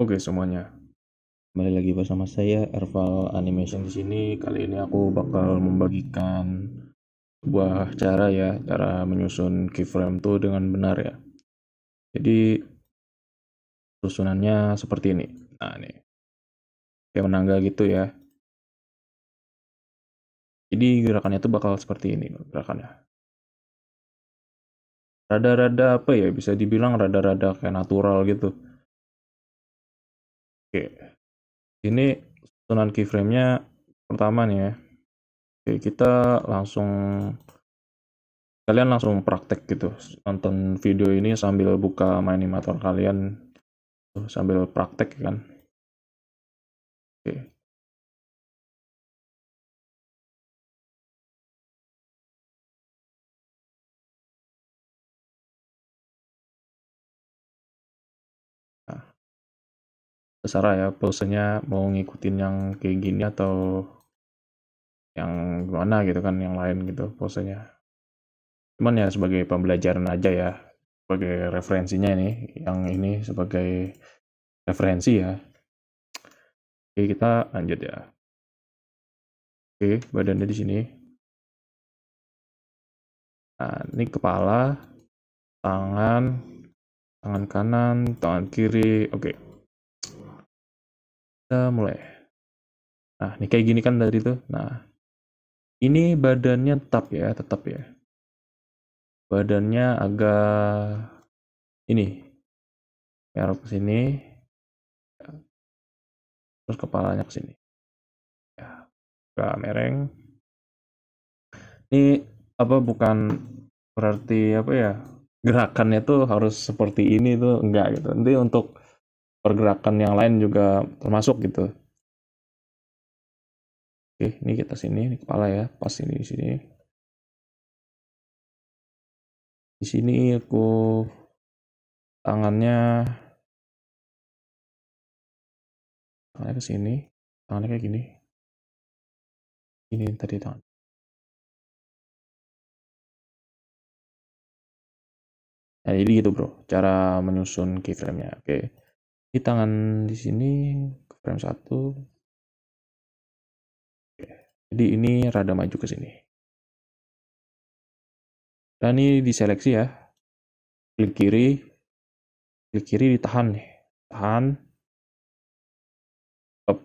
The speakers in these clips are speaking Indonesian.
Oke semuanya, kembali lagi bersama saya Erval Animation di sini. Kali ini aku bakal membagikan sebuah cara ya, cara menyusun keyframe tuh dengan benar ya. Jadi susunannya seperti ini. Nah ini kayak menangga gitu ya. Jadi gerakannya tuh bakal seperti ini gerakannya. Rada-rada apa ya? Bisa dibilang rada-rada kayak natural gitu Oke. Ini susunan keyframe-nya pertama nih ya. Oke, kita langsung kalian langsung praktek gitu. Nonton video ini sambil buka animator kalian sambil praktek kan. Oke, terserah ya posenya mau ngikutin yang kayak gini atau yang gimana gitu kan yang lain gitu posenya cuman ya sebagai pembelajaran aja ya sebagai referensinya ini yang ini sebagai referensi ya oke kita lanjut ya oke badannya di sini nah ini kepala tangan tangan kanan tangan kiri oke kita mulai nah ini kayak gini kan dari itu nah ini badannya tetap ya tetap ya badannya agak ini merah ke sini ya. terus kepalanya ke sini ya agak mereng ini apa bukan berarti apa ya gerakannya tuh harus seperti ini tuh enggak gitu nanti untuk pergerakan yang lain juga termasuk gitu oke ini kita sini ini kepala ya pas ini di sini di sini aku tangannya tangannya ke sini tangannya kayak gini ini tadi tangan Nah, jadi gitu bro, cara menyusun keyframe-nya. Oke. Okay di tangan di sini ke frame 1 jadi ini rada maju ke sini dan ini diseleksi ya klik kiri klik kiri ditahan nih tahan Stop.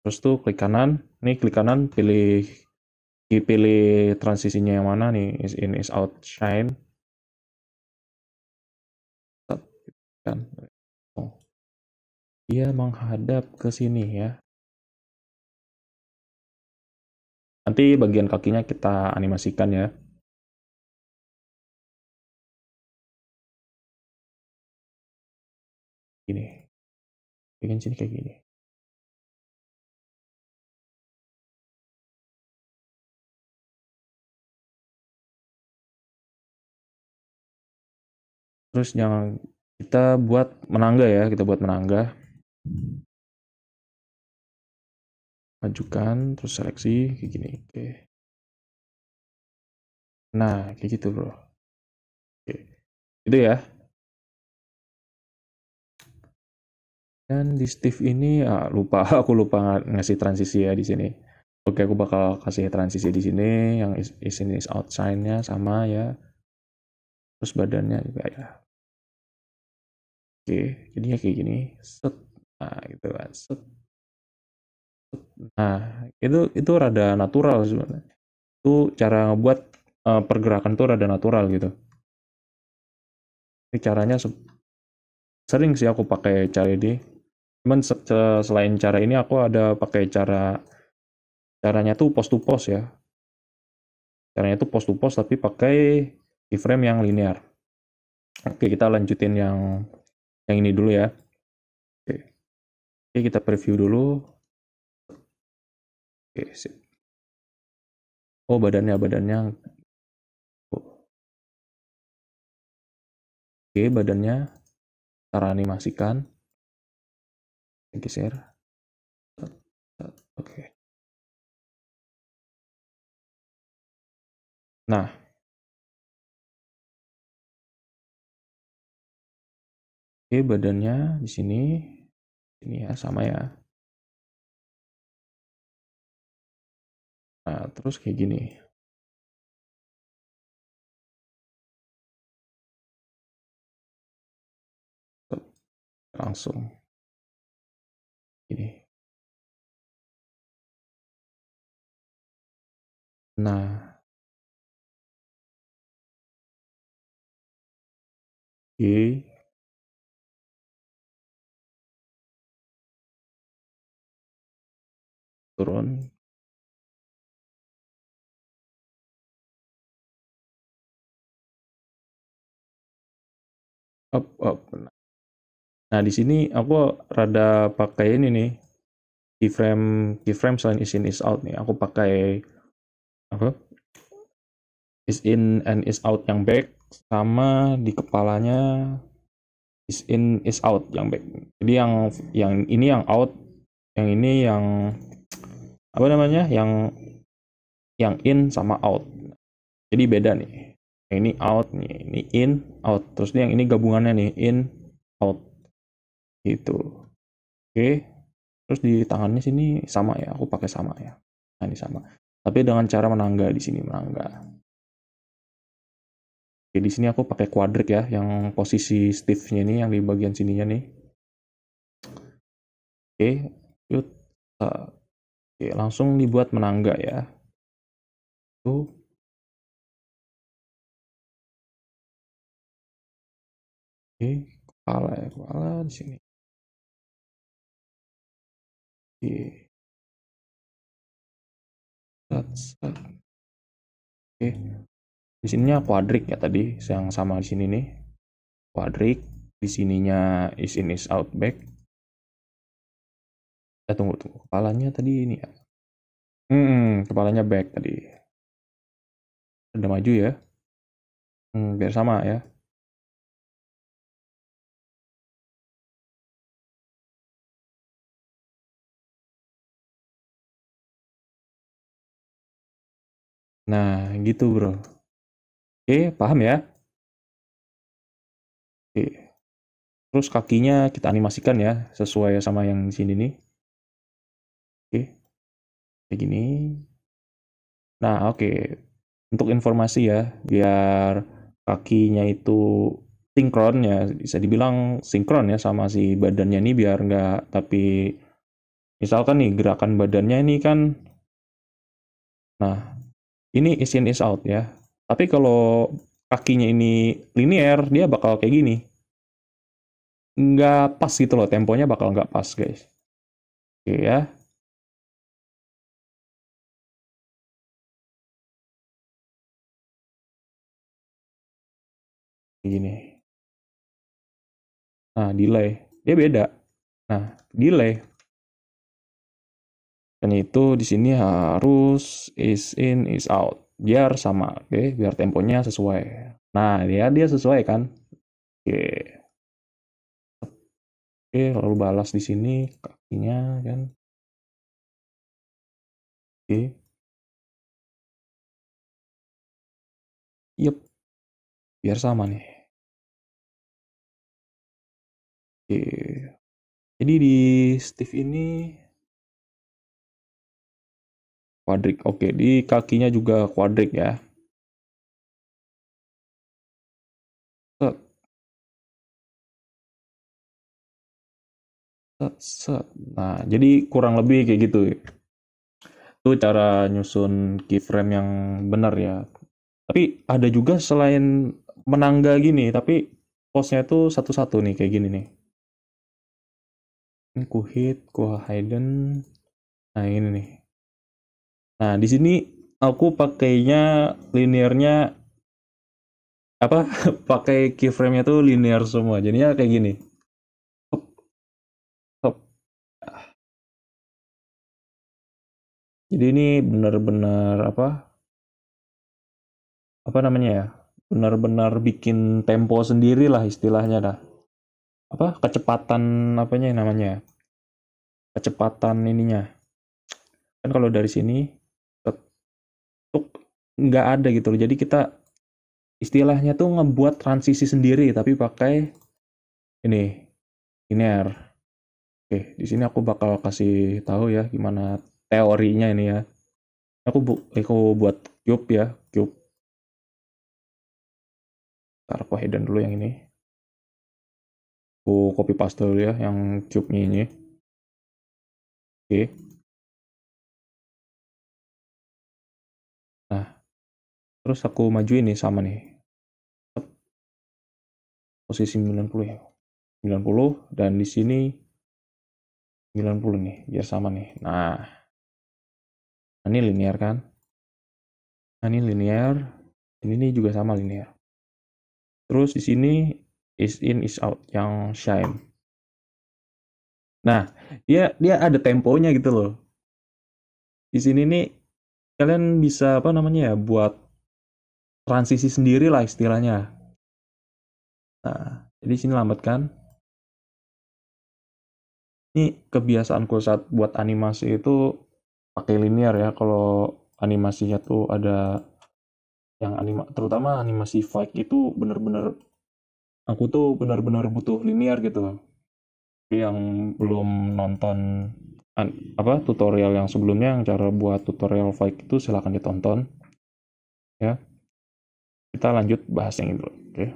terus tuh klik kanan nih klik kanan pilih pilih transisinya yang mana nih is in is out shine dia menghadap ke sini ya. Nanti bagian kakinya kita animasikan ya. Gini. Bagian sini kayak gini. Terus jangan kita buat menangga ya, kita buat menangga. Ajukan, terus seleksi, kayak gini. Oke. Nah, kayak gitu bro. Oke. Itu ya. Dan di Steve ini, ah, lupa, aku lupa ngasih transisi ya di sini. Oke, aku bakal kasih transisi di sini, yang is, is is outside nya sama ya. Terus badannya juga ya. Oke, jadinya kayak gini. Set nah gitu kan nah itu itu rada natural sebenarnya itu cara ngebuat uh, pergerakan tuh rada natural gitu ini caranya sering sih aku pakai cara ini cuman se selain cara ini aku ada pakai cara caranya tuh post to post ya caranya tuh post to post tapi pakai keyframe yang linear oke kita lanjutin yang yang ini dulu ya Oke, kita preview dulu. Oke, sip. Oh, badannya, badannya. Oke, badannya cara animasikan. Geser. Oke. Nah, Oke, badannya di sini ini ya sama ya nah terus kayak gini langsung ini nah Oke. Okay. turun Up, up. Nah, di sini aku rada pakai ini nih. Keyframe keyframe selain is in is out nih. Aku pakai apa? Is in and is out yang back sama di kepalanya is in is out yang back. Jadi yang yang ini yang out, yang ini yang apa namanya yang yang in sama out jadi beda nih ini out nih ini in out terus nih yang ini gabungannya nih in out itu oke terus di tangannya sini sama ya aku pakai sama ya nah ini sama tapi dengan cara menangga di sini menangga Oke, di sini aku pakai quadric ya, yang posisi stiffnya ini, yang di bagian sininya nih. Oke, yuk, Oke, langsung dibuat menangga ya. Tuh. Oke, kepala ya, kepala di sini. Oke. That's sat. Oke. Di sininya kuadrik ya tadi, yang sama di sini nih. Kuadrik, di sininya is in is out back eh tunggu tunggu kepalanya tadi ini ya hmm kepalanya back tadi udah maju ya hmm, biar sama ya Nah, gitu bro. Oke, paham ya? Oke. Terus kakinya kita animasikan ya, sesuai sama yang di sini nih kayak gini nah oke okay. untuk informasi ya biar kakinya itu sinkron ya bisa dibilang sinkron ya sama si badannya ini biar nggak tapi misalkan nih gerakan badannya ini kan nah ini is in is out ya tapi kalau kakinya ini linear dia bakal kayak gini nggak pas gitu loh temponya bakal nggak pas guys oke ya gini nah delay dia beda nah delay dan itu di sini harus is in is out biar sama oke okay? biar temponya sesuai nah dia dia sesuai kan oke okay. oke okay, lalu balas di sini kakinya kan oke okay. yep biar sama nih Oke. Jadi di Steve ini quadric. Oke, di kakinya juga quadric ya. Set. Set, set. Nah, jadi kurang lebih kayak gitu. Itu cara nyusun keyframe yang benar ya. Tapi ada juga selain menangga gini, tapi posnya itu satu-satu nih kayak gini nih. Kuhit, ku hidden Nah, ini nih. Nah, di sini aku pakainya linearnya apa? pakai keyframe-nya tuh linear semua. Jadinya kayak gini. Jadi ini benar-benar apa? Apa namanya ya? Benar-benar bikin tempo sendiri lah istilahnya dah apa kecepatan apanya yang namanya kecepatan ininya kan kalau dari sini tuh nggak ada gitu loh jadi kita istilahnya tuh ngebuat transisi sendiri tapi pakai ini linear oke di sini aku bakal kasih tahu ya gimana teorinya ini ya aku bu aku buat cube ya cube taruh hidden dulu yang ini aku copy paste dulu ya yang cube-nya ini oke nah terus aku maju ini sama nih posisi 90 ya 90 dan di sini 90 nih ya sama nih nah, nah ini linear kan nah, ini linear ini juga sama linear terus di sini is in is out yang shine nah dia dia ada temponya gitu loh di sini nih kalian bisa apa namanya ya buat transisi sendiri lah istilahnya nah jadi sini lambat kan ini kebiasaanku saat buat animasi itu pakai linear ya kalau animasinya tuh ada yang anima terutama animasi fight itu bener-bener aku tuh benar-benar butuh linear gitu yang belum nonton an, apa tutorial yang sebelumnya yang cara buat tutorial fake itu silahkan ditonton ya kita lanjut bahas yang itu oke okay.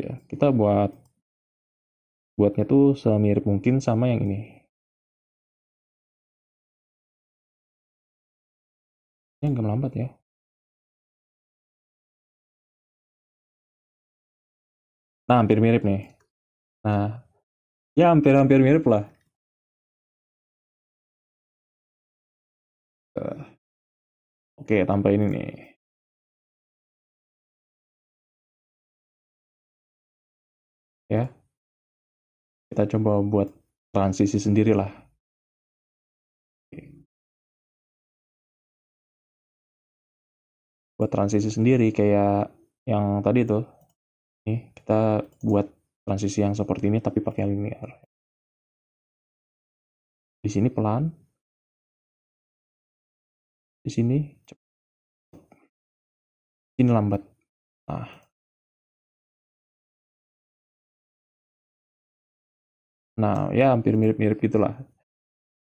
ya kita buat buatnya tuh semirip mungkin sama yang ini ini agak melambat ya Nah, hampir mirip nih. Nah, ya hampir-hampir mirip lah. Eh, oke, okay, tambah ini nih. Ya. Kita coba buat transisi sendiri lah. Buat transisi sendiri kayak yang tadi tuh kita buat transisi yang seperti ini tapi pakai linear. Di sini pelan. Di sini cepat. Di sini lambat. Nah. Nah, ya hampir mirip-mirip gitulah.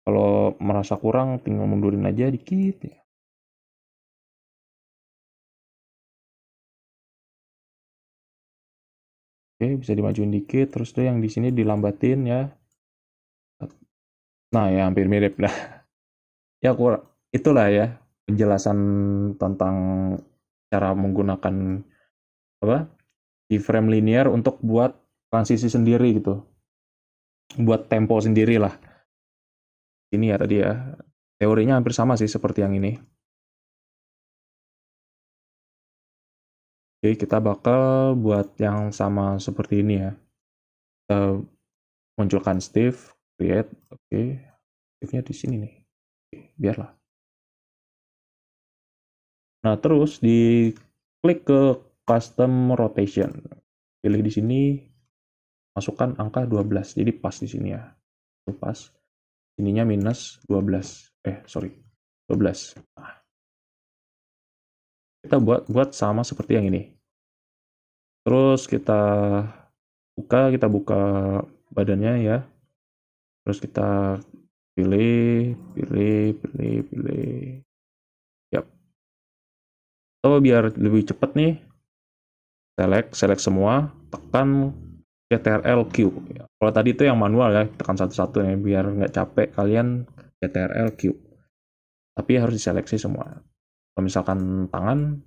Kalau merasa kurang tinggal mundurin aja dikit ya. Oke, bisa dimajuin dikit. Terus tuh yang di sini dilambatin ya. Nah, ya hampir mirip lah ya, kurang. itulah ya penjelasan tentang cara menggunakan apa di frame linear untuk buat transisi sendiri gitu. Buat tempo sendiri lah. Ini ya tadi ya. Teorinya hampir sama sih seperti yang ini. Jadi kita bakal buat yang sama seperti ini ya. Kita munculkan Steve, create, oke. Okay. Steve-nya di sini nih. Okay, biarlah. Nah, terus di klik ke custom rotation. Pilih di sini masukkan angka 12. Jadi pas di sini ya. Itu pas. Ininya minus 12. Eh, sorry. 12. Nah. Kita buat buat sama seperti yang ini terus kita buka kita buka badannya ya terus kita pilih pilih pilih pilih yap atau biar lebih cepat nih select select semua tekan CTRL Q kalau tadi itu yang manual ya tekan satu-satu ya biar nggak capek kalian CTRL Q tapi harus diseleksi semua kalau misalkan tangan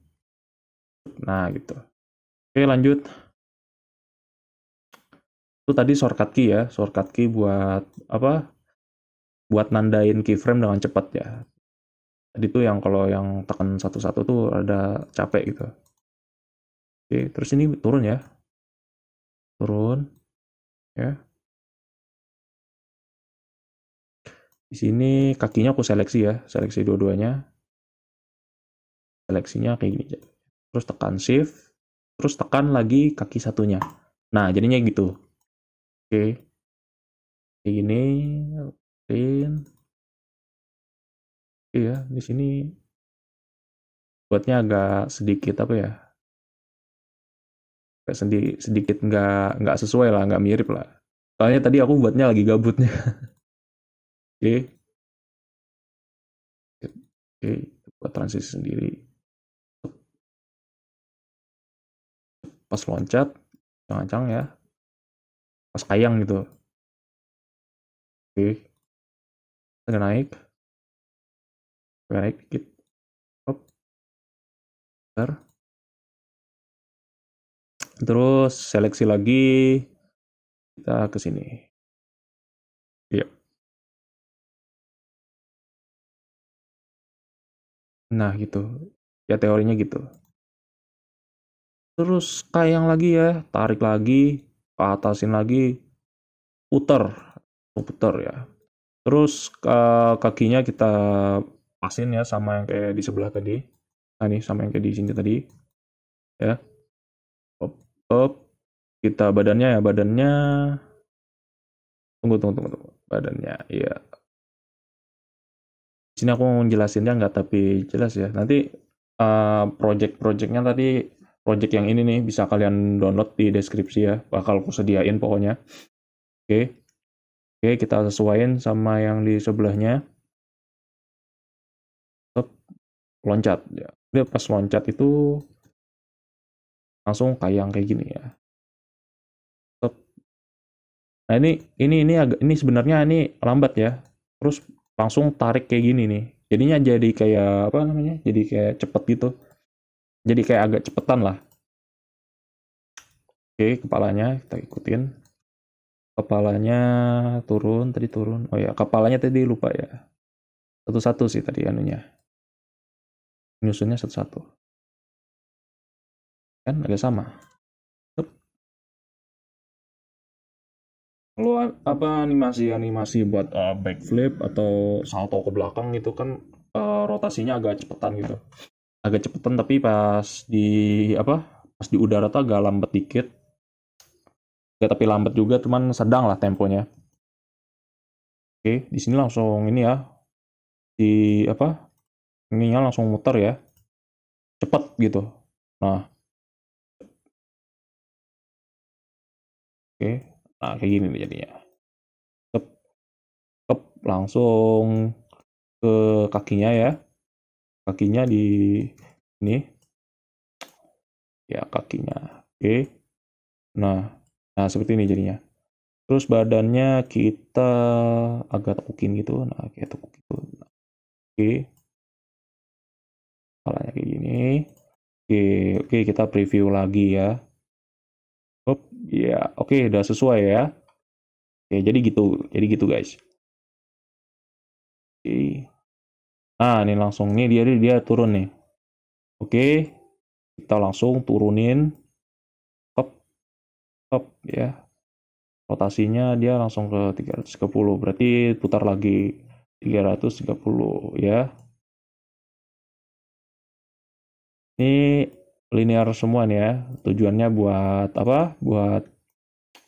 nah gitu Oke lanjut. Itu tadi shortcut key ya, shortcut key buat apa? Buat nandain keyframe dengan cepat ya. Tadi tuh yang kalau yang tekan satu-satu tuh ada capek gitu. Oke, terus ini turun ya. Turun. Ya. Di sini kakinya aku seleksi ya, seleksi dua-duanya. Seleksinya kayak gini. Terus tekan shift, terus tekan lagi kaki satunya. Nah, jadinya gitu. Oke. Kayak ini, pin. Iya, di sini buatnya agak sedikit apa ya? Agak sedi sedikit nggak nggak sesuai lah, nggak mirip lah. Soalnya tadi aku buatnya lagi gabutnya. Oke. Oke, buat transisi sendiri. pas loncat cang-cang ya pas kayang gitu oke kita naik kita naik dikit Hop. Bentar. terus seleksi lagi kita ke sini iya nah gitu ya teorinya gitu terus kayak yang lagi ya tarik lagi ke atasin lagi puter puter ya terus ke kakinya kita pasin ya sama yang kayak di sebelah tadi nah ini sama yang kayak di sini tadi ya up up kita badannya ya badannya tunggu tunggu tunggu, tunggu. badannya iya sini aku mau jelasinnya nggak tapi jelas ya nanti uh, project-projectnya tadi project yang ini nih bisa kalian download di deskripsi ya bakal aku sediain pokoknya oke okay. oke okay, kita sesuaiin sama yang di sebelahnya loncat ya pas loncat itu langsung kayak yang kayak gini ya nah ini ini ini agak ini sebenarnya ini lambat ya terus langsung tarik kayak gini nih jadinya jadi kayak apa namanya jadi kayak cepet gitu jadi kayak agak cepetan lah oke kepalanya kita ikutin kepalanya turun tadi turun oh ya kepalanya tadi lupa ya satu-satu sih tadi anunya nyusunnya satu-satu kan agak sama lu apa animasi animasi buat uh, backflip atau salto ke belakang gitu kan uh, rotasinya agak cepetan gitu agak cepetan tapi pas di apa pas di udara tuh agak lambat dikit ya tapi lambat juga cuman sedang lah temponya oke di sini langsung ini ya di apa ininya langsung muter ya Cepet gitu nah oke nah kayak gini nih jadinya tep, langsung ke kakinya ya kakinya di ini ya kakinya oke nah nah seperti ini jadinya terus badannya kita agak tekukin gitu nah kayak tekuk gitu nah, oke kepalanya kayak gini oke oke kita preview lagi ya Up, ya oke udah sesuai ya oke jadi gitu jadi gitu guys oke Nah, ini langsung nih dia dia turun nih. Oke. Kita langsung turunin hop hop ya. Rotasinya dia langsung ke 310. Berarti putar lagi 330 ya. Ini linear semua nih ya. Tujuannya buat apa? Buat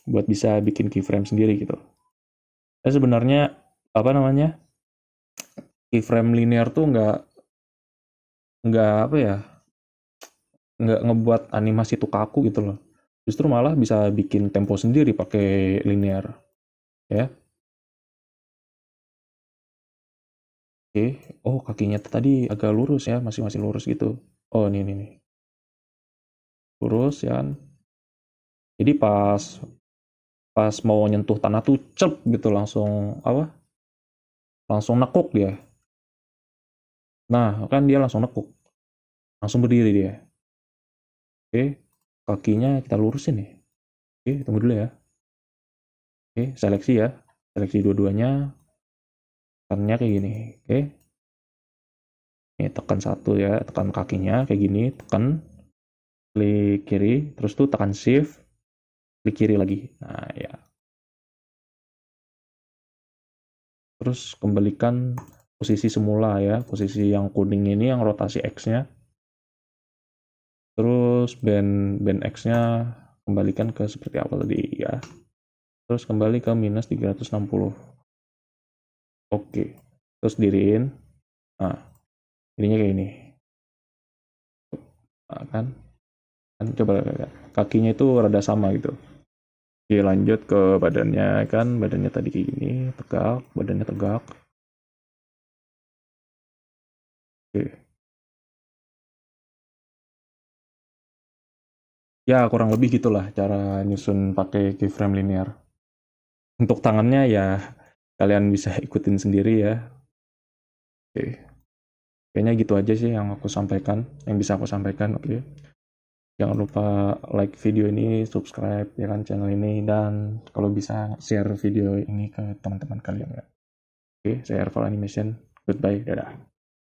buat bisa bikin keyframe sendiri gitu. Ya sebenarnya apa namanya? keyframe linear tuh nggak nggak apa ya nggak ngebuat animasi itu kaku gitu loh justru malah bisa bikin tempo sendiri pakai linear ya oke oh kakinya tadi agak lurus ya masih masih lurus gitu oh ini ini, ini. lurus ya jadi pas pas mau nyentuh tanah tuh cep gitu langsung apa langsung nekuk dia Nah, kan dia langsung nekuk. Langsung berdiri dia. Oke, kakinya kita lurusin nih. Oke, tunggu dulu ya. Oke, seleksi ya. Seleksi dua-duanya. Tekannya kayak gini. Oke. Ini tekan satu ya, tekan kakinya kayak gini, tekan klik kiri, terus tuh tekan shift, klik kiri lagi. Nah, ya. Terus kembalikan posisi semula ya posisi yang kuning ini yang rotasi X-nya terus band band X-nya kembalikan ke seperti apa tadi ya terus kembali ke minus 360 oke terus diriin nah ininya kayak ini nah, kan kan coba kakinya itu rada sama gitu Oke, lanjut ke badannya kan badannya tadi kayak gini tegak badannya tegak Ya kurang lebih gitulah cara nyusun pakai keyframe linear. Untuk tangannya ya kalian bisa ikutin sendiri ya. Oke. Kayaknya gitu aja sih yang aku sampaikan, yang bisa aku sampaikan, oke. Jangan lupa like video ini, subscribe ya kan channel ini dan kalau bisa share video ini ke teman-teman kalian ya. Oke, saya Erval Animation. Goodbye, dadah.